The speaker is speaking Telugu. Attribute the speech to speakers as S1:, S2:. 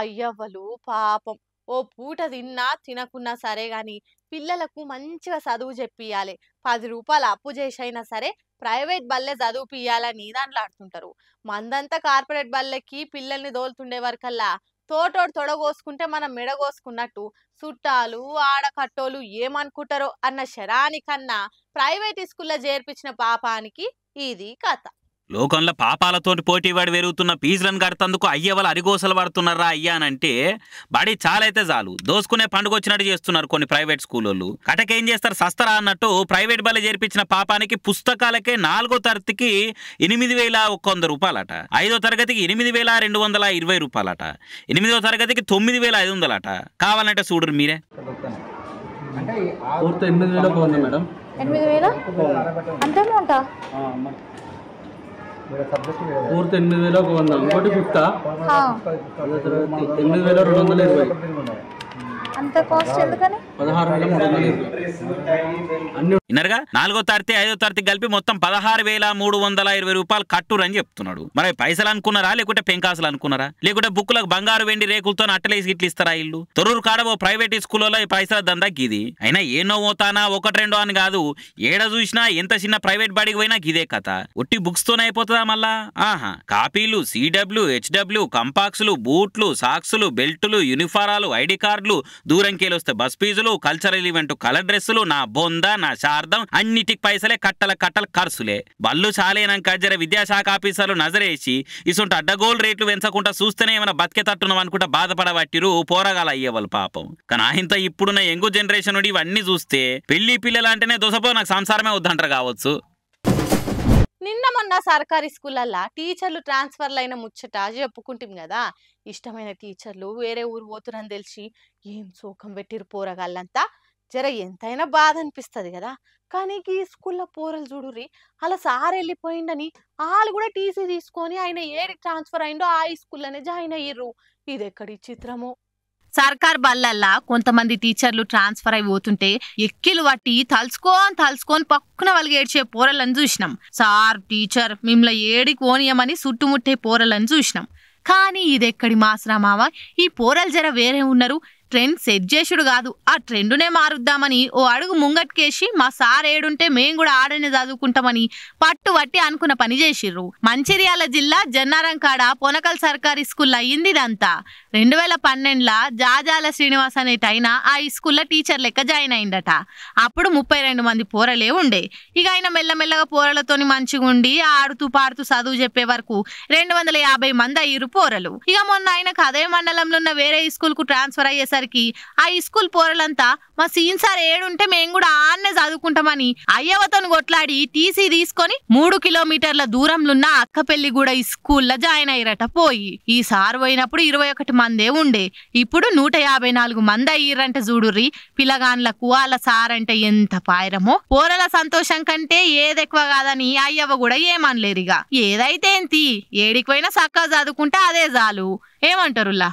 S1: అయ్యవ్వలు పాపం ఓ పూట తిన్నా తినకున్నా సరే గాని పిల్లలకు మంచిగా చదువు చెప్పియాలి పది రూపాయలు అప్పు చేసైనా సరే ప్రైవేట్ బల్లే చదువు పియాలని ఆడుతుంటారు మందంతా కార్పొరేట్ బల్లెకి పిల్లల్ని దోలుతుండే వరకల్లా తోటోడు తొడగోసుకుంటే మనం మెడగోసుకున్నట్టు చుట్టాలు ఆడకట్టోలు ఏమనుకుంటారో అన్న శరానికన్నా ప్రైవేట్ స్కూల్లో చేర్పించిన పాపానికి ఇది కథ
S2: లోకంలో పాపాలతోటి పోటీవాడు పెరుగుతున్న ఫీజులను కడతందుకు అయ్య వాళ్ళు అరిగోసలు పడుతున్నారా అయ్యా బడి చాలైతే చాలు దోసుకునే పండుగ వచ్చినట్టు చేస్తున్నారు కొన్ని ప్రైవేట్ స్కూళ్ళు కటకేం చేస్తారు సస్తరా అన్నట్టు ప్రైవేట్ బలి చేర్పించిన పాపానికి పుస్తకాలకే నాలుగో తరగతికి ఎనిమిది వేల ఒక వంద రూపాయలట ఐదో తరగతికి ఎనిమిది వేల రెండు వందల ఇరవై రూపాయలట ఎనిమిదో తరగతికి తొమ్మిది వేల ఐదు వందలట కావాలంటే చూడరు మీరే ఎనిమిది వేల పూర్తి ఎనిమిది వేల ఒక వంద ఇంకోటి ఫిఫ్తా ఎనిమిది వేల రెండు వందల ఇరవై అంత కాస్ట్ ఎందుకని పదహారు వేల మూడు వందల ఇరవై అన్ని విన్నారుగా నాలుగో తారీఖు ఐదో తారీఖు కలిపి మొత్తం పదహారు వేల మూడు వందల ఇరవై రూపాయలు కట్టురని అని చెప్తున్నాడు మరి పైసలు అనుకున్నారా లేకుంటే పెంకాసులు అనుకున్నారా లేకుంటే బుక్కులకు బంగారు వెండి రేకులతో అట్టలేసి ఇట్లు ఇస్తారా ఇల్లు తొరూరు కాడ ఓ ప్రైవేట్ స్కూల్లో ఈ పైసల దందా గిది అయినా ఏనో పోతానా ఒకటి రెండో అని కాదు ఏడ చూసినా ఎంత చిన్న ప్రైవేట్ బాడీకి పోయినా గిదే కథ ఒట్టి బుక్స్ తోనే అయిపోతుందా మళ్ళా ఆహా కాపీలు సిడబ్ల్యూ హెచ్డబ్ల్యూ కంపాక్స్లు బూట్లు సాక్సులు బెల్టులు యూనిఫారాలు ఐడి కార్డులు కేలు వస్తే బస్ ఫీజులు కల్చరల్ ఈవెంట్ కలర్ డ్రెస్సులు నా బొందా నా షా అర్థం అన్నిటికి పైసలే కట్టల కట్టల ఖర్చులే బళ్ళు చాలేనాక జర విద్యాశాఖ ఆఫీసర్లు నజరేసి ఇసుంటి అడ్డగోలు రేట్లు పెంచకుండా చూస్తేనే ఏమైనా బతికే తట్టున్నాం అనుకుంటే బాధపడబట్టిరు పోరగాలు అయ్యేవాళ్ళు పాపం కానీ ఆయంత ఇప్పుడున్న యంగు జనరేషన్ నుండి ఇవన్నీ చూస్తే పెళ్లి పిల్లలంటేనే దోసపో నాకు సంసారమే వద్దంటారు కావచ్చు
S1: నిన్న మొన్న సర్కారీ స్కూళ్ళల్లో టీచర్లు ట్రాన్స్ఫర్లు అయిన ముచ్చట చెప్పుకుంటాం కదా ఇష్టమైన టీచర్లు వేరే ఊరు పోతురని తెలిసి ఏం శోకం పెట్టిరు పోరగాళ్ళంతా జర ఎంతైనా బాధ అనిపిస్తుంది కదా కానీ ఈ స్కూల్లో పోరలు చూడుర్రి అలా సార్ వెళ్ళిపోయిండని వాళ్ళు కూడా టీసీ తీసుకొని ఆయన ఏది ట్రాన్స్ఫర్ అయిందో ఆ స్కూల్లోనే జాయిన్ అయ్యారు ఇది ఎక్కడి చిత్రము సర్కార్ బళ్ళల్లా కొంతమంది టీచర్లు ట్రాన్స్ఫర్ అయిపోతుంటే ఎక్కిలు పట్టి తలుచుకొని తలుచుకొని పక్కన వాళ్ళు ఏడ్చే పోరలను చూసినాం సార్ టీచర్ మిమ్మల్ని ఏడి కోనియమని చుట్టుముట్టే పోరలను చూసినాం కానీ ఇదెక్కడి ఎక్కడి మాసరామావా ఈ పోరలు జర వేరే ఉన్నారు ట్రెండ్ సెట్ చేసుడు కాదు ఆ ట్రెండునే మారుద్దామని ఓ అడుగు ముంగట్కేసి మా సార్ ఏడుంటే మేం కూడా ఆడనే చదువుకుంటామని పట్టు పట్టి అనుకున్న పని చేసిర్రు మంచిర్యాల జిల్లా జన్నారం కాడ పొనకల్ సర్కారీ స్కూల్ అయ్యింది ఇదంతా రెండు వేల పన్నెండులో జాజాల శ్రీనివాస్ టైన ఆ స్కూల్లో టీచర్ లెక్క జాయిన్ అయిందట అప్పుడు ముప్పై రెండు మంది పోరలే ఉండే ఇక ఆయన మెల్లమెల్లగా పోరలతోని మంచిగా ఉండి ఆడుతూ పాడుతూ చదువు చెప్పే వరకు రెండు వందల యాభై మంది అయ్యారు పోరలు ఇక మొన్న ఆయనకు అదే మండలంలో ఉన్న వేరే స్కూల్ కు ట్రాన్స్ఫర్ అయ్యేసరికి వచ్చేసరికి ఆ స్కూల్ పోరలంతా మా సీన్ సార్ ఏడుంటే మేము కూడా ఆన్నే చదువుకుంటామని అయ్యవతను కొట్లాడి టీసీ తీసుకొని మూడు కిలోమీటర్ల ఉన్న అక్క పెళ్లి కూడా ఈ స్కూల్లో జాయిన్ అయ్యారట పోయి ఈ సార్ పోయినప్పుడు ఇరవై ఒకటి మందే ఉండే ఇప్పుడు నూట యాభై నాలుగు మంది అయ్యారంటే చూడుర్రి పిల్లగాన్లకు కువాల సార్ అంటే ఎంత పాయరమో పోరల సంతోషం కంటే ఏది ఎక్కువ కాదని అయ్యవ కూడా ఇక ఏదైతే ఏంటి ఏడికి పోయినా చక్కగా చదువుకుంటే అదే చాలు ఏమంటారులా